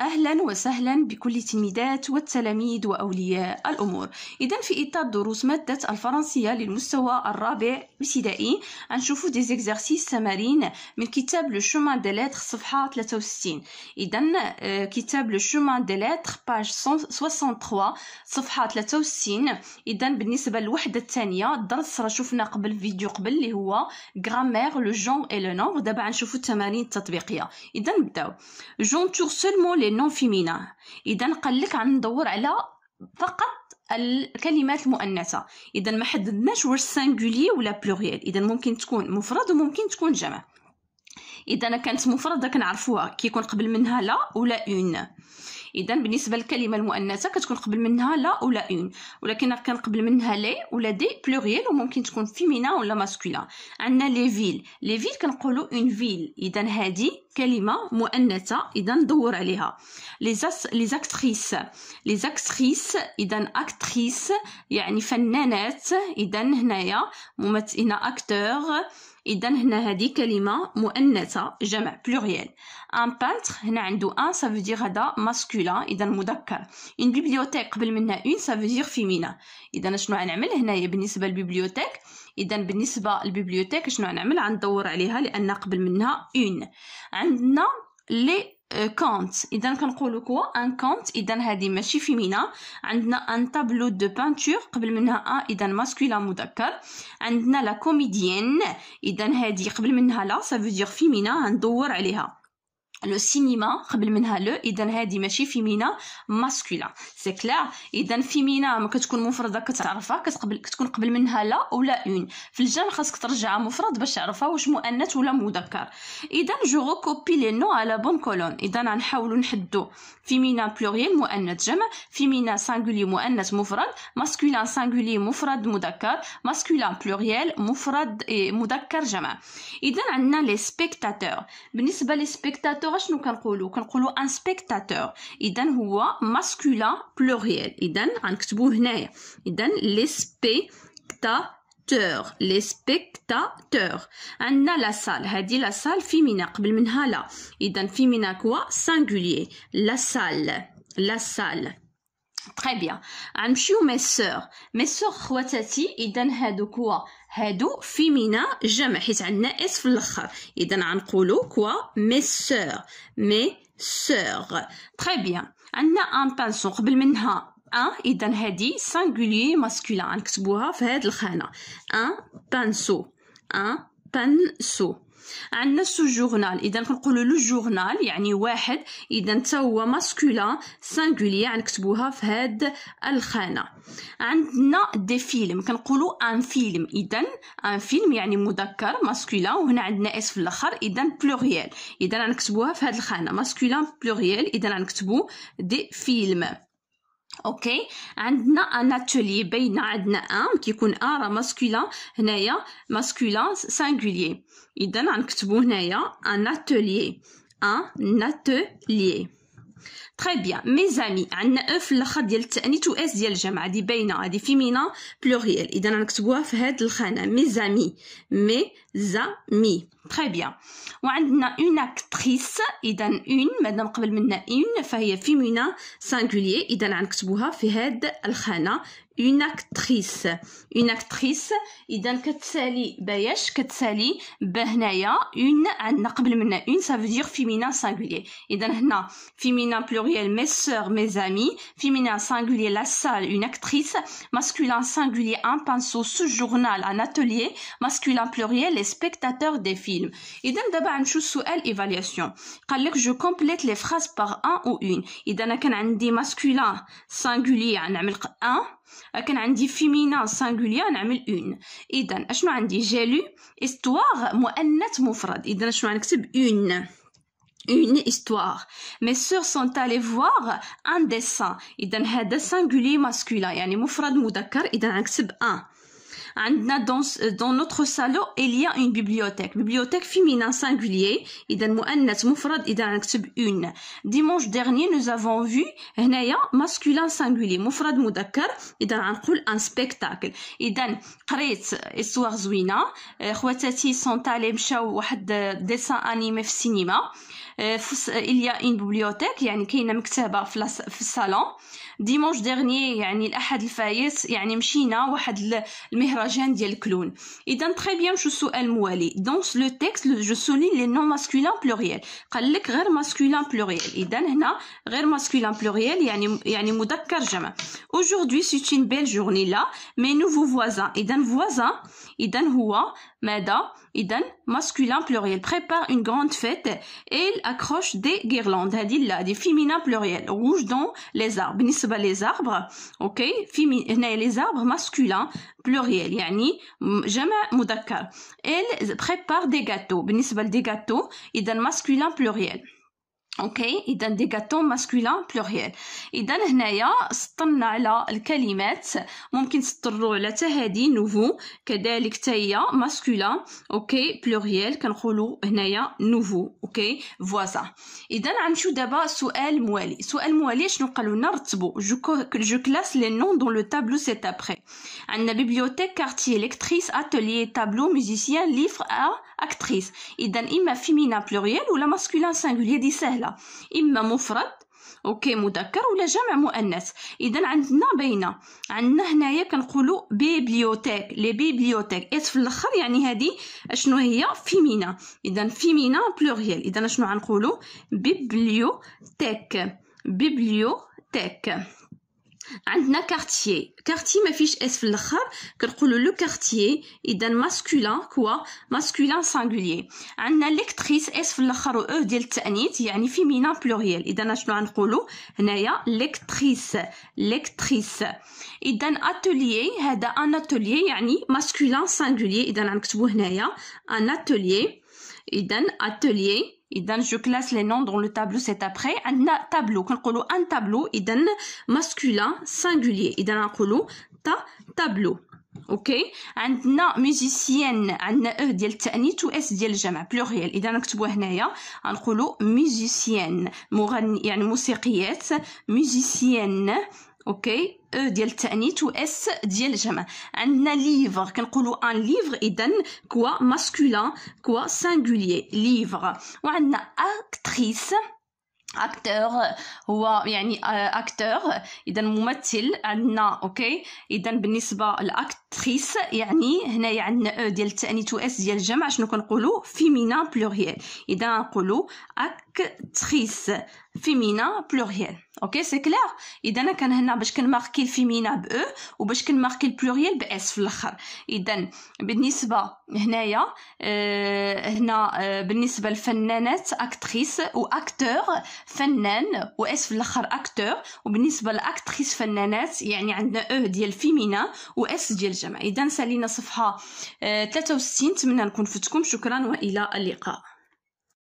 أهلا وسهلا بكل التلميذات والتلاميذ وأولياء الأمور إذا في إطار دروس مادة الفرنسية للمستوى الرابع ابتدائي غنشوفوا دي زيكزارسيس تمارين من كتاب لو شومان دي لاتر صفحة 63 إذا آه، كتاب لو شومان دي لاتر باج 63 صفحة 63 إذا بالنسبة للوحدة الثانية الدرس راه شفنا قبل فيديو قبل اللي هو غرامير لو جون اي لو نون دابا غنشوفوا التمارين التطبيقية إذا نبداو تور سولمون لي نون فيمينان اذا قال لك غندور على فقط الكلمات المؤنثه اذا ما حددناش واش سانغولي ولا بلوريال اذا ممكن تكون مفرد وممكن تكون جمع اذا كانت مفرده كنعرفوها كيكون قبل منها لا ولا اون اذا بالنسبه للكلمه المؤنثه كتكون قبل منها لا ولا اون ولكن كان قبل منها لي ولا دي بلوريال وممكن تكون فيمينا ولا ماسكولا عندنا لي فيل لي فيل كنقولوا اون فيل اذا هذه كلمه مؤنثه اذا ندور عليها لي زاس لي زاكتريس لي زاكتريس اذا اكتريس يعني فنانات اذا هنايا ممثلين اكتور اذا هنا هذه كلمه مؤنثه جمع بلوريال ان بانتر هنا عنده ان سا فو دير هذا ماسكولا اذا مذكر ان بيبليوتيك قبل منها اون سا فو دير فيمينا اذا شنو غنعمل هنايا بالنسبه للبيبليوتيك اذا بالنسبه للبيبليوتيك شنو غنعمل غندور عليها لان قبل منها اون عندنا لي آه، كونت اذا كنقولوا كوا ان كونت اذا هذه ماشي فيمينا عندنا ان تابلو دو بانتور قبل منها ا اذا ماسكولا مذكر عندنا لا كوميديان اذا هذه قبل منها لا سافو دير فيمينا غندور عليها لو سينما قبل منها لو اذا هذه ماشي فيمينا ماسكولا سي كلير اذا فيمينا ما كتكون مفرده كتعرفها كتقبل كتكون قبل منها لا ولا اون في الجمع خاصك ترجع مفرد باش تعرفها واش مؤنث ولا مذكر اذا جو ريكوبي لي نو على بون كولون اذا غنحاولوا نحدو فيمينا بلوريال مؤنث جمع فيمينا سانغولي مؤنث مفرد ماسكولا سانغولي مفرد مذكر ماسكولا بلوريال مفرد إيه، مذكر جمع اذا عندنا لي سبيكتاتور بالنسبه لي سبيكتاتور سبيكتاتور شنو كنقولوا كنقولوا ان سبيكتاتور اذا هو ماسكولا بلوريال اذا غنكتبوه هنايا اذا لي سبيكتاتور لي سبيكتاتور عندنا لا سال هذه لا سال فيمينا قبل منها لا اذا فيمينا كوا سانغولي لا سال لا سال تري بيان غنمشيو مي سور مي سور خواتاتي اذا هادو كوا هادو فيمينا جمع حيت عندنا اس في الاخر اذا غنقولوا كوا مي سور مي سور تري بيان عندنا ان بانسون قبل منها ان اذا هادي سانغولي ماسكولين غنكتبوها في هاد الخانه ان بانسو ان بانسو عندنا سو جورنال اذا كنقولوا لو جورنال يعني واحد اذا حتى هو ماسكولان سينغوليير غنكتبوها في هاد الخانه عندنا دي فيلم كنقولوا ان فيلم اذا ان فيلم يعني مذكر ماسكولان وهنا عندنا اس في الاخر اذا بلوريال اذا غنكتبوها في هاد الخانه ماسكولان بلوريال اذا غنكتبو دي فيلم اوكي عندنا اناتولي بين عندنا ان كيكون ان راه ماسكولان هنايا ماسكولان سينغوليي اذا غنكتبو هنايا ان اتوليي ان اتوليي تري بيان مي زامي عندنا او e في الاخر ديال التانيث و اس ديال الجمع هادي باينه هادي فيمينا بلوريال اذا نكتبوها في هاد الخانه مي زامي مي زامي تري بيان وعندنا اون اكتريس اذا اون مادام قبل منا اون فهي فيمينا سانغوليي اذا غنكتبوها في هاد الخانه une actrice une actrice idan كتسالي بايش كتسالي une عندنا ah, une ça veut dire féminin singulier idan هنا féminin pluriel mes soeurs, mes amis féminin singulier la salle une actrice masculin singulier un pinceau ce journal un atelier masculin pluriel les spectateurs des films une chose sous سؤال évaluation قال je complète les phrases par un ou une idan انا كان عندي masculin singulier نعمل un... كان عندي فيمينا سانغوليا نعمل اون اذا اشنو عندي جالو استوار مؤنث مفرد اذا اشنو غنكتب اون اون histoire. مي sœurs سون تالي voir ان ديسان إذا هذا singulier masculin يعني مفرد مذكر إذا نكتب ان عندنا دونس دون نوتر سالو إليا اون بيبليوتيك بيبليوتيك فيمينان سانغوليي إذا مؤنث مفرد إذا نكتب اون ديمونش ديغني نو افون في هنايا ماسكولان سانغولي مفرد مذكر إذا غنقول ان سبيكتاكل إذا قريت إسواغ زوينة خواتاتي سون مشاو واحد ديسان أنيمي في السينما في اليا ان une يعني كاينه مكتبه في في الصالون ديمونج ديرني يعني الاحد الفايت يعني مشينا واحد المهرجان ديال كلون اذا تري بيان شو السؤال الموالي دونك لو تيكست جو سولي لي نون ماسكولين بلوريال قال لك غير ماسكولين بلوريال اذا هنا غير ماسكولين بلوريال يعني يعني مذكر جمع aujourd'hui c'est une belle journée là مي نوفو فوازان voisins اذا voisin اذا هو ماذا اذا masculin بلوريال prépare une grande fête et accroche des guirlandes هذه des des pluriels pluriel rouge dans les arbres بالنسبه les arbres OK هنا les arbres masculins pluriel yani, jama مذكر elle prépare des gâteaux بالنسبه des gâteaux اذا masculin pluriel اوكي اذا دي غاتو ماسكولين بلوريال اذا هنايا سطرنا على الكلمات ممكن تسطروا على حتى هادي نوفو كذلك حتى هي ماسكولين اوكي بلوريال كنقولوا هنايا نوفو اوكي فوازا اذا غنمشيو دابا سؤال موالي سؤال موالي شنو قالوا لنا رتبوا جو كلاس لي نون دون لو تابلو سيت ابري عندنا بيبليوتيك كارتي الكتريس اتيليي تابلو ميوزيسيان ليفر ا اكتريس اذا اما فيمينا بلوريال ولا ماسكولين سينغولير دي سهل سهله اما مفرد اوكي مذكر ولا جمع مؤنث اذا عندنا بين عندنا هنايا كنقولوا بيبليوتيك لي بيبليوتيك اس في الاخر يعني هذه اشنو هي فيمينا اذا فيمينا بلوريال اذا شنو غنقولوا بيبليوتيك بيبليوتيك عندنا كارتيي كارتيي ما فيش اس في الاخر كنقولوا لو كارتيي اذا ماسكولان كوا ماسكولان سانغولي عندنا ليكتريس اس في الاخر و او e ديال التانيث يعني فيمينان بلوريال اذا شنو غنقولوا هنايا ليكتريس ليكتريس اذا اتوليي هذا ان اتوليي يعني ماسكولان سانغولي اذا غنكتبوا هنايا ان اتوليي et atelier, et je classe les noms dans le tableau c'est après, un tableau, quand on un tableau, il un masculin, singulier, il un colo, ta tableau. OK عندنا musicienne a e ديال التانيث و s ديال الجمع pluriel اذا un هنايا نقولوا musicienne مغني un موسيقيات musicienne اوكي او ديال التانيث و اس ديال الجمع عندنا ليفر كنقولوا ان ليفر اذا كوا ماسكولان كوا سينغوليير ليفر وعندنا اكتريس اكتر هو يعني اكتر آه، اذا ممثل عندنا اوكي اذا بالنسبه لاكتريس يعني هنايا عندنا او آه، ديال التانيث اس ديال الجمع شنو كنقولوا فيمينا بلوريال اذا نقولوا اكتريس فيمينا بلوريال اوكي سي كلير اذا انا كان هنا باش كنماركي الفيمينا ب او e وباش كنماركي البلوريال باس في الاخر اذا بالنسبه هنايا آه، هنا بالنسبه للفنانات اكتريس واكتور فنان واس في الاخر اكتور وبالنسبه لاكتريس فنانات يعني عندنا او ديال فيمينا واس ديال جمع اذا سالينا صفحه 63 آه، نتمنى نكون فتكم شكرا والى اللقاء